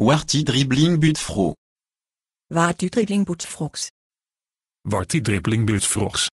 Warty dribbling Wart Warty dribbling Wart Warty dribbling frogs?